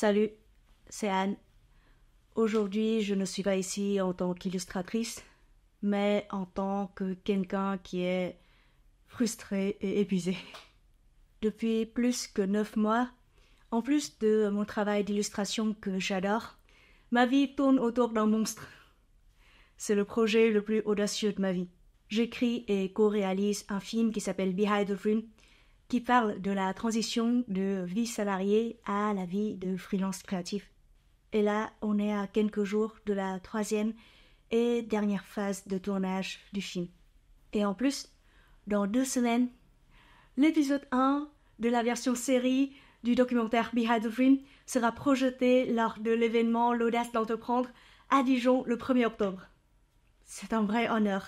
Salut, c'est Anne. Aujourd'hui, je ne suis pas ici en tant qu'illustratrice, mais en tant que quelqu'un qui est frustré et épuisé. Depuis plus que neuf mois, en plus de mon travail d'illustration que j'adore, ma vie tourne autour d'un monstre. C'est le projet le plus audacieux de ma vie. J'écris et co-réalise un film qui s'appelle Behind the Dream, qui parle de la transition de vie salariée à la vie de freelance créatif. Et là, on est à quelques jours de la troisième et dernière phase de tournage du film. Et en plus, dans deux semaines, l'épisode 1 de la version série du documentaire Behind the Dream sera projeté lors de l'événement L'audace d'entreprendre à Dijon le 1er octobre. C'est un vrai honneur.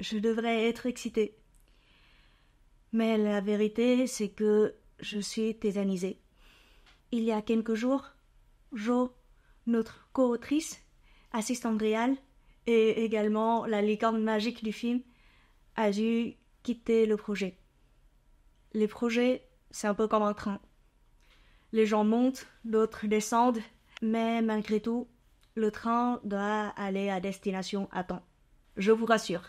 Je devrais être excitée. Mais la vérité, c'est que je suis tétanisée. Il y a quelques jours, Jo, notre co-autrice, assistante réelle, et également la licorne magique du film, a dû quitter le projet. Les projets, c'est un peu comme un train. Les gens montent, d'autres descendent, mais malgré tout, le train doit aller à destination à temps. Je vous rassure.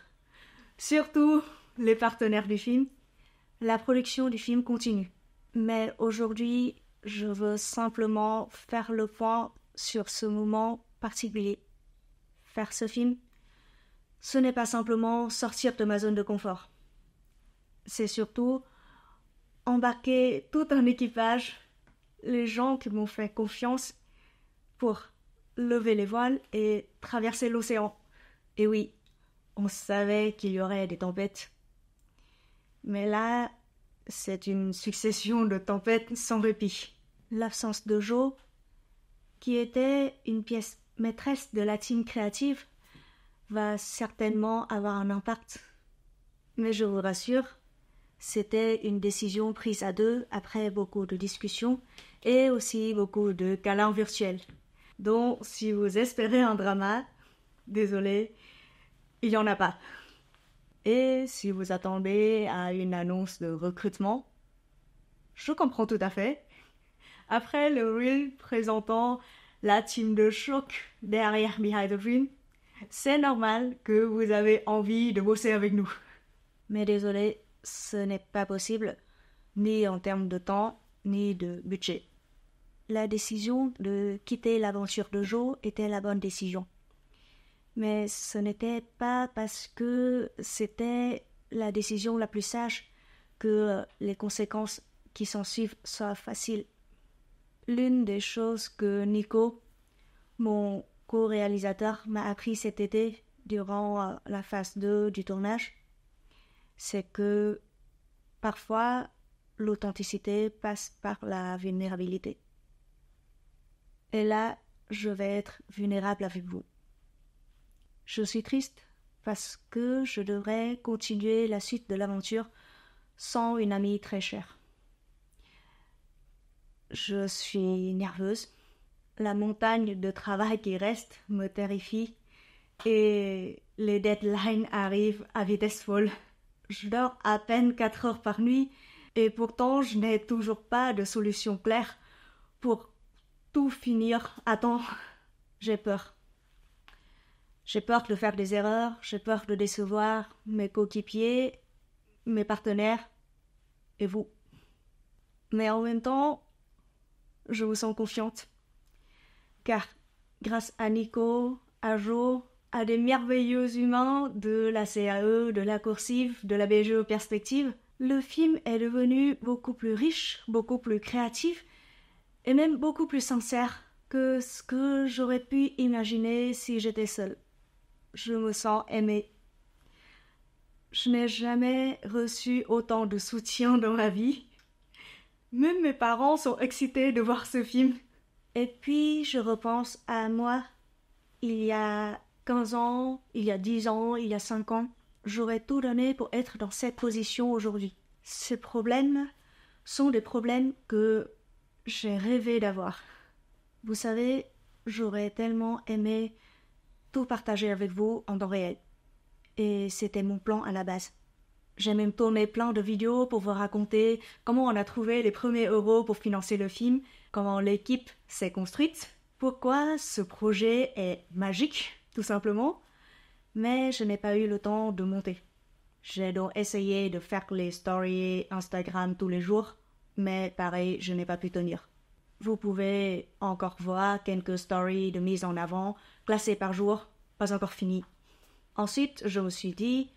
Surtout les partenaires du film, la production du film continue. Mais aujourd'hui, je veux simplement faire le point sur ce moment particulier. Faire ce film, ce n'est pas simplement sortir de ma zone de confort. C'est surtout embarquer tout un équipage, les gens qui m'ont fait confiance pour lever les voiles et traverser l'océan. Et oui, on savait qu'il y aurait des tempêtes, mais là, c'est une succession de tempêtes sans répit. L'absence de Joe, qui était une pièce maîtresse de la team créative, va certainement avoir un impact. Mais je vous rassure, c'était une décision prise à deux après beaucoup de discussions et aussi beaucoup de câlins virtuels. Donc, si vous espérez un drama, désolé, il n'y en a pas. Et si vous attendez à une annonce de recrutement, je comprends tout à fait. Après le reel présentant la team de choc derrière Behind the Green, c'est normal que vous avez envie de bosser avec nous. Mais désolé, ce n'est pas possible, ni en termes de temps, ni de budget. La décision de quitter l'aventure de Joe était la bonne décision. Mais ce n'était pas parce que c'était la décision la plus sage que euh, les conséquences qui s'en suivent soient faciles. L'une des choses que Nico, mon co-réalisateur, m'a appris cet été durant euh, la phase 2 du tournage, c'est que parfois l'authenticité passe par la vulnérabilité. Et là, je vais être vulnérable avec vous. Je suis triste parce que je devrais continuer la suite de l'aventure sans une amie très chère. Je suis nerveuse. La montagne de travail qui reste me terrifie et les deadlines arrivent à vitesse folle. Je dors à peine quatre heures par nuit et pourtant je n'ai toujours pas de solution claire pour tout finir à temps. J'ai peur. J'ai peur de faire des erreurs, j'ai peur de décevoir mes coéquipiers, mes partenaires et vous. Mais en même temps, je vous sens confiante. Car grâce à Nico, à Jo, à des merveilleux humains de la CAE, de la Coursive, de la BGE Perspective, le film est devenu beaucoup plus riche, beaucoup plus créatif et même beaucoup plus sincère que ce que j'aurais pu imaginer si j'étais seule je me sens aimée. Je n'ai jamais reçu autant de soutien dans ma vie. Même mes parents sont excités de voir ce film. Et puis je repense à moi il y a 15 ans, il y a 10 ans, il y a 5 ans. J'aurais tout donné pour être dans cette position aujourd'hui. Ces problèmes sont des problèmes que j'ai rêvé d'avoir. Vous savez, j'aurais tellement aimé tout partager avec vous en temps réel. Et c'était mon plan à la base. J'ai même tourné plein de vidéos pour vous raconter comment on a trouvé les premiers euros pour financer le film, comment l'équipe s'est construite, pourquoi ce projet est magique, tout simplement. Mais je n'ai pas eu le temps de monter. J'ai donc essayé de faire les stories Instagram tous les jours, mais pareil, je n'ai pas pu tenir. Vous pouvez encore voir quelques stories de mise en avant, classées par jour, pas encore finies. Ensuite, je me suis dit,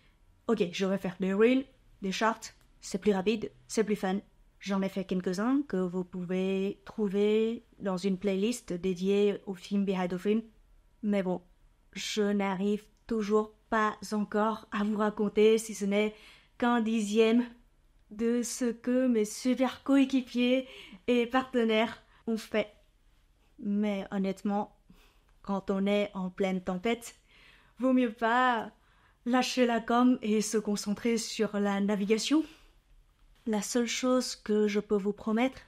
ok, je vais faire des reels, des charts, c'est plus rapide, c'est plus fun. J'en ai fait quelques-uns que vous pouvez trouver dans une playlist dédiée au film Behind the Film. Mais bon, je n'arrive toujours pas encore à vous raconter, si ce n'est qu'un dixième de ce que mes super coéquipiers et partenaires fait. Mais honnêtement, quand on est en pleine tempête, vaut mieux pas lâcher la com et se concentrer sur la navigation. La seule chose que je peux vous promettre,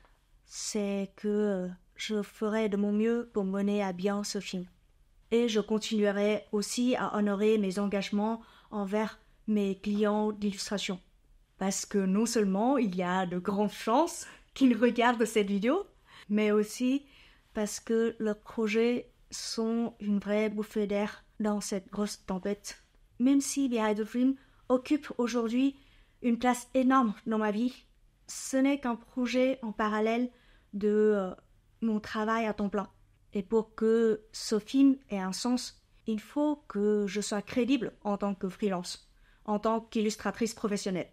c'est que je ferai de mon mieux pour mener à bien ce film. Et je continuerai aussi à honorer mes engagements envers mes clients d'illustration. Parce que non seulement il y a de grandes chances qu'ils regardent cette vidéo, mais aussi parce que leurs projets sont une vraie bouffée d'air dans cette grosse tempête. Même si Behind the Dream occupe aujourd'hui une place énorme dans ma vie, ce n'est qu'un projet en parallèle de euh, mon travail à temps plein. Et pour que ce film ait un sens, il faut que je sois crédible en tant que freelance, en tant qu'illustratrice professionnelle.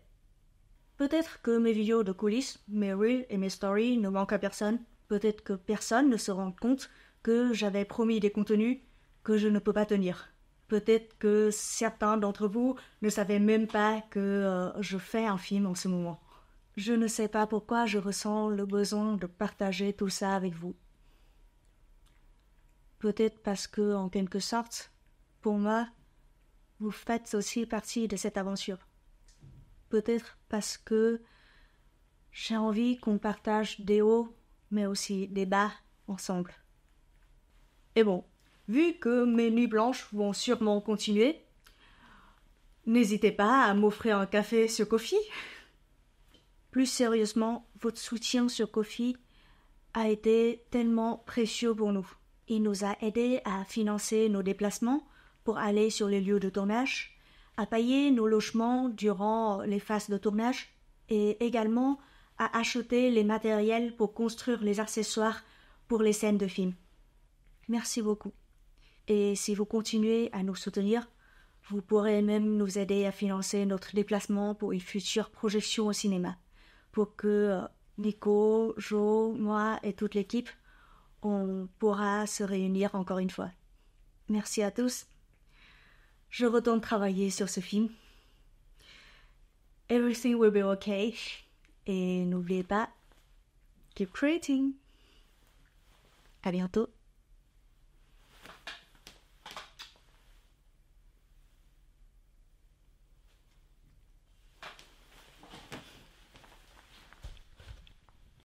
Peut-être que mes vidéos de coulisses, mes reels et mes stories ne manquent à personne, Peut-être que personne ne se rend compte que j'avais promis des contenus que je ne peux pas tenir. Peut-être que certains d'entre vous ne savaient même pas que euh, je fais un film en ce moment. Je ne sais pas pourquoi je ressens le besoin de partager tout ça avec vous. Peut-être parce que, en quelque sorte, pour moi, vous faites aussi partie de cette aventure. Peut-être parce que j'ai envie qu'on partage des hauts mais aussi des bars ensemble. Et bon, vu que mes nuits blanches vont sûrement continuer, n'hésitez pas à m'offrir un café sur Kofi. Plus sérieusement, votre soutien sur Kofi a été tellement précieux pour nous. Il nous a aidés à financer nos déplacements pour aller sur les lieux de tournage, à payer nos logements durant les phases de tournage et également à acheter les matériels pour construire les accessoires pour les scènes de film. Merci beaucoup. Et si vous continuez à nous soutenir, vous pourrez même nous aider à financer notre déplacement pour une future projection au cinéma, pour que euh, Nico, Jo, moi et toute l'équipe, on pourra se réunir encore une fois. Merci à tous. Je retourne travailler sur ce film. Everything will be okay. Et n'oubliez pas, keep creating. À bientôt.